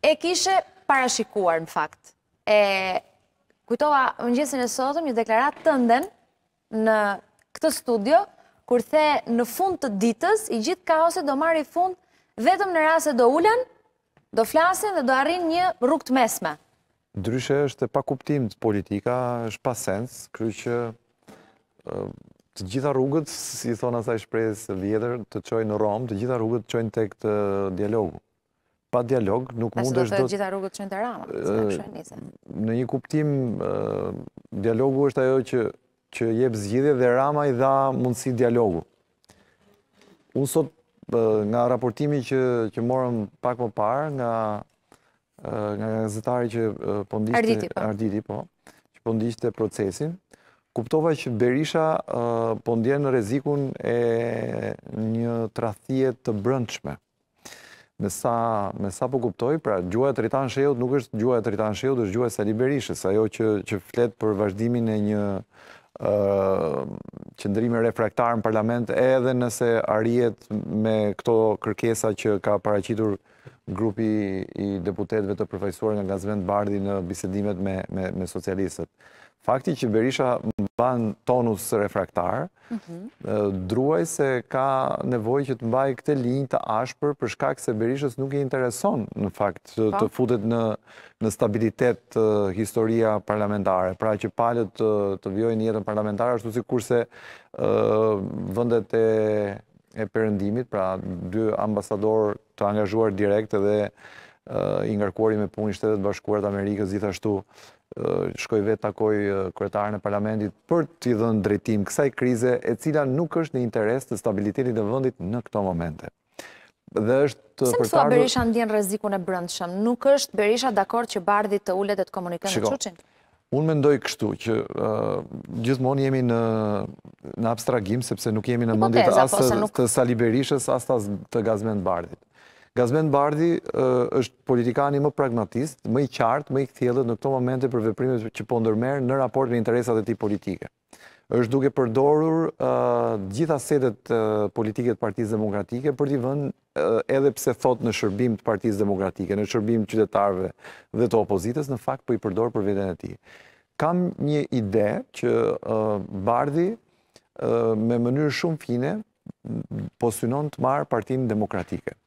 E kishe parashikuar, në fakt. Kujtova, në gjithësën e sotëm, një deklarat të nden në këtë studio, kur the në fund të ditës, i gjithë kaoset do marri fund, vetëm në rase do ulen, do flasin dhe do arrin një të mesme. Dryshe është pa kuptim të politika, është pa sens, kërë që të gjitha rrugët, si thonë asaj shprejës vjetër, të qojnë në Romë, të gjitha rrugët të qojnë të këtë dialogu pa dialog, nuk mund është... Pasë do të gjitha rrugët që në të rama, në një kuptim, dialogu është ajo që jebë zgjidhe dhe rama i dha mundësi dialogu. Unë sot, nga raportimi që morëm pak më parë, nga nga gazetari që pëndisht po e po. Po, procesin, kuptova që Berisha pëndjenë rezikun e një trathjet të brëndshme me sa, po kuptoj, pra gjua e tritan shejot nuk është gjua e tritan shejot, është gjua e sali berishës, ajo që, që flet për vazhdimin e një uh, qëndrimi refraktar në parlament, edhe nëse arjet me këto kërkesa që ka paracitur grupi i deputetve të përfajsuar nga Gazvend Bardi në bisedimet me, me, me socialistët. Fakti që Berisha mban tonus refraktar, mhm. druaj se ka nevoj që të mbaj këte linjë të ashpër për shkak se Berishës nuk i intereson në fakt të po. futet në stabilitet të historia parlamentare. Pra që palët të vjoj një jetën parlamentare, ashtu si kurse vëndet e përëndimit, pra dy ambasador të angazhuar direkt edhe i ngarkuari me punë i shtetet bashkuarët Amerikës, gjithashtu shkoj vetë takoj kretarën e parlamentit për t'i dhënë drejtim kësaj krize e cila nuk është në interes të stabilitetit dhe vëndit në këto momente. Dhe është përtarë... Se më thua Berisha ndjen rezikun e brëndshëm? Nuk është Berisha dakord që Bardhi të ullet e të komunikën e qëqin? Unë mendoj kështu që gjithmonë jemi në abstragim sepse nuk jemi në mundit po, asë të Sali Berishës, asë të gazmen bardhit. Gazmen Bardi është politikani më pragmatist, më i qartë, më i këthjelët në këto momente për veprimet që po ndërmerë në raport me interesat e ti politike. është duke përdorur gjitha setet politiket partiz demokratike për t'i vënd edhe pse thot në shërbim të partiz demokratike, në shërbim qytetarve dhe të opozitës, në fakt për po i përdorë për veten e ti. Kam një ide që Bardi me mënyrë shumë fine posynon të marë partim demokratike.